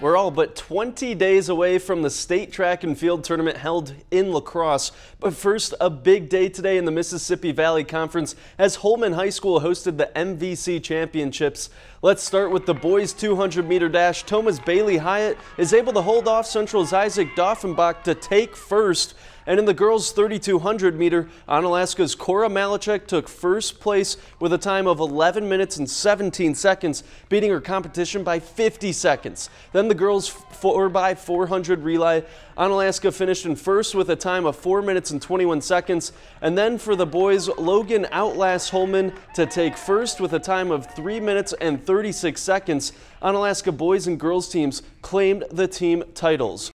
We're all but 20 days away from the state track and field tournament held in lacrosse. But first, a big day today in the Mississippi Valley Conference as Holman High School hosted the MVC Championships. Let's start with the boys 200 meter dash. Thomas Bailey Hyatt is able to hold off Central's Isaac Doffenbach to take first. And in the girls 3200 meter, Onalaska's Cora Malachek took first place with a time of 11 minutes and 17 seconds, beating her competition by 50 seconds. Then the girls 4x400 relay, Onalaska finished in first with a time of 4 minutes and 21 seconds. And then for the boys, Logan outlasts Holman to take first with a time of 3 minutes and 36 seconds. Onalaska boys and girls teams claimed the team titles.